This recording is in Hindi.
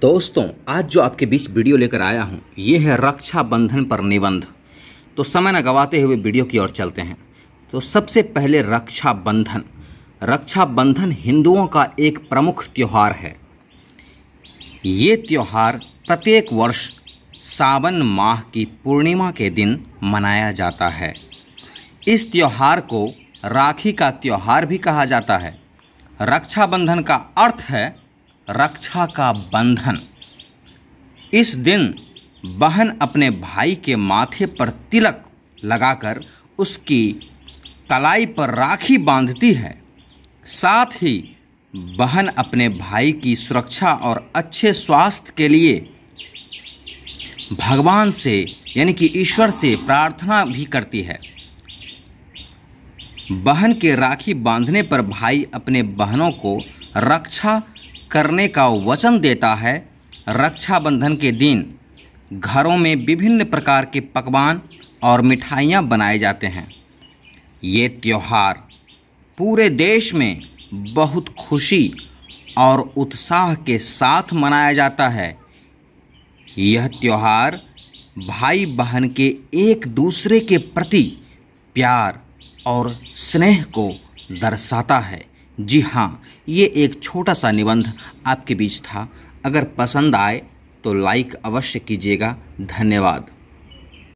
दोस्तों आज जो आपके बीच वीडियो लेकर आया हूँ ये है रक्षाबंधन पर निबंध तो समय न गवाते हुए वीडियो की ओर चलते हैं तो सबसे पहले रक्षाबंधन रक्षाबंधन हिंदुओं का एक प्रमुख त्यौहार है ये त्यौहार प्रत्येक वर्ष सावन माह की पूर्णिमा के दिन मनाया जाता है इस त्यौहार को राखी का त्यौहार भी कहा जाता है रक्षाबंधन का अर्थ है रक्षा का बंधन इस दिन बहन अपने भाई के माथे पर तिलक लगाकर उसकी कलाई पर राखी बांधती है साथ ही बहन अपने भाई की सुरक्षा और अच्छे स्वास्थ्य के लिए भगवान से यानी कि ईश्वर से प्रार्थना भी करती है बहन के राखी बांधने पर भाई अपने बहनों को रक्षा करने का वचन देता है रक्षाबंधन के दिन घरों में विभिन्न प्रकार के पकवान और मिठाइयाँ बनाए जाते हैं ये त्यौहार पूरे देश में बहुत खुशी और उत्साह के साथ मनाया जाता है यह त्यौहार भाई बहन के एक दूसरे के प्रति प्यार और स्नेह को दर्शाता है जी हाँ ये एक छोटा सा निबंध आपके बीच था अगर पसंद आए तो लाइक अवश्य कीजिएगा धन्यवाद